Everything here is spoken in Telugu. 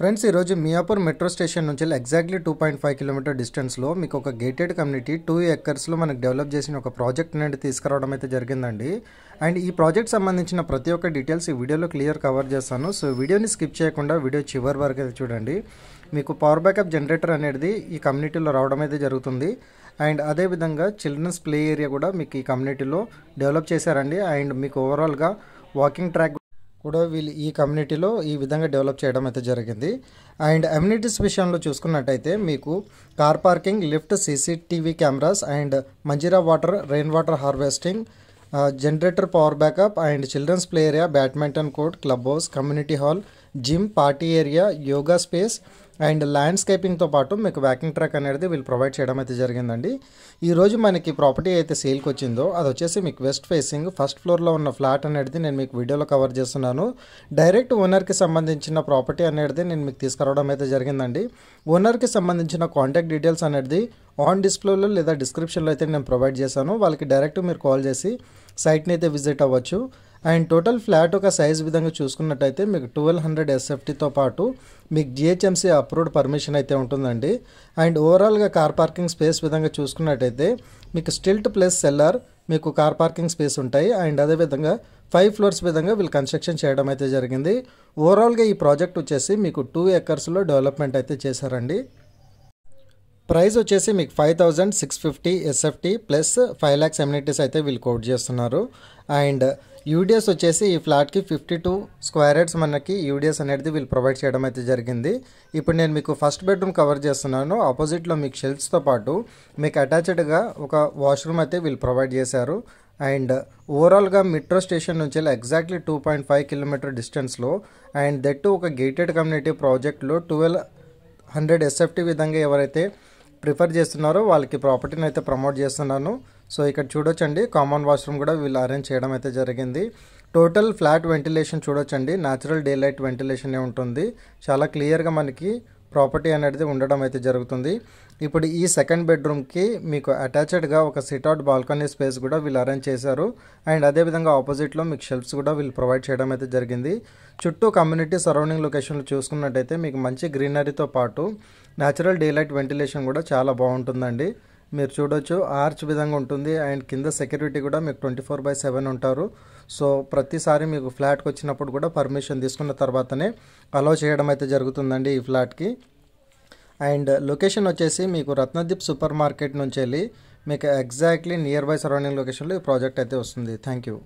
ఫ్రెండ్స్ ఈరోజు మియాపూర్ మెట్రో స్టేషన్ నుంచి exactly two point five kilometre డిస్టెన్స్లో మీకు ఒక గేటెడ్ కమ్యూనిటీ టూ ఎకర్స్లో మనకు డెవలప్ చేసిన ఒక ప్రాజెక్ట్ నుండి తీసుకురావడం అయితే జరిగిందండి అండ్ ఈ ప్రాజెక్ట్ సంబంధించిన ప్రతి ఒక్క డీటెయిల్స్ ఈ వీడియోలో క్లియర్ కవర్ చేస్తాను సో వీడియోని స్కిప్ చేయకుండా వీడియో చివరి వరకు అయితే చూడండి మీకు పవర్ బ్యాకప్ జనరేటర్ అనేది ఈ కమ్యూనిటీలో రావడం అయితే జరుగుతుంది అండ్ అదేవిధంగా చిల్డ్రన్స్ ప్లే ఏరియా కూడా మీకు ఈ కమ్యూనిటీలో డెవలప్ చేశారండి అండ్ మీకు ఓవరాల్గా వాకింగ్ ట్రాక్ కూడా వీళ్ళు ఈ కమ్యూనిటీలో ఈ విధంగా డెవలప్ చేయడం అయితే జరిగింది అండ్ అమ్యూనిటీస్ విషయంలో చూసుకున్నట్టయితే మీకు car parking lift CCTV cameras and Manjira water rain water harvesting generator power backup and children's play area badminton court club house community hall gym party area yoga space and ల్యాండ్స్కేపింగ్తో పాటు మీకు వ్యాకింగ్ ట్రాక్ అనేది వీళ్ళు ప్రొవైడ్ చేయడం అయితే జరిగిందండి ఈరోజు మనకి ప్రాపర్టీ అయితే సేల్కి వచ్చిందో అది వచ్చేసి మీకు వెస్ట్ ఫేసింగ్ ఫస్ట్ ఫ్లోర్లో ఉన్న ఫ్లాట్ అనేది నేను మీకు వీడియోలో కవర్ చేస్తున్నాను డైరెక్ట్ ఓనర్కి సంబంధించిన ప్రాపర్టీ అనేది నేను మీకు తీసుకురావడం అయితే జరిగిందండి ఓనర్కి సంబంధించిన కాంటాక్ట్ డీటెయిల్స్ అనేది ఆన్ డిస్ప్లేలో లేదా డిస్క్రిప్షన్లో అయితే నేను ప్రొవైడ్ చేశాను వాళ్ళకి డైరెక్ట్ మీరు కాల్ చేసి సైట్ని అయితే విజిట్ అవ్వచ్చు అండ్ టోటల్ ఫ్లాట్ ఒక సైజ్ విధంగా చూసుకున్నట్టయితే మీకు ట్వెల్వ్ హండ్రెడ్ ఎస్ఎఫ్టీతో పాటు మీకు జిహెచ్ఎంసీ అప్రూవ్డ్ పర్మిషన్ అయితే ఉంటుందండి అండ్ ఓవరాల్గా కార్ పార్కింగ్ స్పేస్ విధంగా చూసుకున్నట్టయితే మీకు స్టిల్ట్ ప్లస్ సెల్లర్ మీకు కార్ పార్కింగ్ స్పేస్ ఉంటాయి అండ్ అదేవిధంగా ఫైవ్ ఫ్లోర్స్ విధంగా వీళ్ళు కన్స్ట్రక్షన్ చేయడం అయితే జరిగింది ఓవరాల్గా ఈ ప్రాజెక్ట్ వచ్చేసి మీకు టూ ఎకర్స్లో డెవలప్మెంట్ అయితే చేశారండి ప్రైస్ వచ్చేసి మీకు five thousand six fifty SFT plus five lakhs amenities అయితే వీళ్ళు కోట్ చేస్తున్నారు అండ్ యూడిఎస్ వచ్చేసి ఈ ఫ్లాట్కి ఫిఫ్టీ టూ స్క్వేర్ హెడ్స్ మనకి యూడిఎస్ అనేది వీళ్ళు ప్రొవైడ్ చేయడం అయితే జరిగింది ఇప్పుడు నేను మీకు ఫస్ట్ బెడ్రూమ్ కవర్ చేస్తున్నాను ఆపోజిట్లో మీకు షెల్ఫ్స్తో పాటు మీకు అటాచ్డ్గా ఒక వాష్రూమ్ అయితే వీళ్ళు ప్రొవైడ్ చేశారు అండ్ ఓవరాల్గా మెట్రో స్టేషన్ నుంచి exactly two point five kilometre డిస్టెన్స్లో అండ్ దట్టు ఒక గేటెడ్ కమ్యూనిటీ ప్రాజెక్ట్లో ట్వెల్వ్ హండ్రెడ్ ఎస్ఎఫ్టీ విధంగా ఎవరైతే ప్రిఫర్ చేస్తున్నారో వాళ్ళకి ప్రాపర్టీని అయితే ప్రమోట్ చేస్తున్నాను సో ఇక్కడ చూడొచ్చండి కామన్ వాష్రూమ్ కూడా వీళ్ళు అరేంజ్ చేయడం అయితే జరిగింది టోటల్ ఫ్లాట్ వెంటిలేషన్ చూడొచ్చండి న్యాచురల్ డే లైట్ ఏ ఉంటుంది చాలా క్లియర్గా మనకి ప్రాపర్టీ అనేది ఉండడం అయితే జరుగుతుంది ఇప్పుడు ఈ సెకండ్ బెడ్రూమ్కి మీకు అటాచ్డ్గా ఒక సిట్అవుట్ బాల్కనీ స్పేస్ కూడా వీళ్ళు అరేంజ్ చేశారు అండ్ అదేవిధంగా ఆపోజిట్లో మీకు షెల్ఫ్స్ కూడా వీళ్ళు ప్రొవైడ్ చేయడం అయితే జరిగింది చుట్టూ కమ్యూనిటీ సరౌండింగ్ లొకేషన్లు చూసుకున్నట్టయితే మీకు మంచి గ్రీనరీతో పాటు న్యాచురల్ డేలైట్ వెంటిలేషన్ కూడా చాలా బాగుంటుందండి మీరు చూడొచ్చు ఆర్చ్ విధంగా ఉంటుంది అండ్ కింద సెక్యూరిటీ కూడా మీకు ట్వంటీ ఫోర్ బై సెవెన్ ఉంటారు సో ప్రతిసారి మీకు ఫ్లాట్కి వచ్చినప్పుడు కూడా పర్మిషన్ తీసుకున్న తర్వాతనే అలో చేయడం అయితే జరుగుతుందండి ఈ ఫ్లాట్కి అండ్ లొకేషన్ వచ్చేసి మీకు రత్నదీప్ సూపర్ మార్కెట్ నుంచి వెళ్ళి మీకు ఎగ్జాక్ట్లీ నియర్ బై సరౌండింగ్ లొకేషన్లో ఈ ప్రాజెక్ట్ అయితే వస్తుంది థ్యాంక్ యూ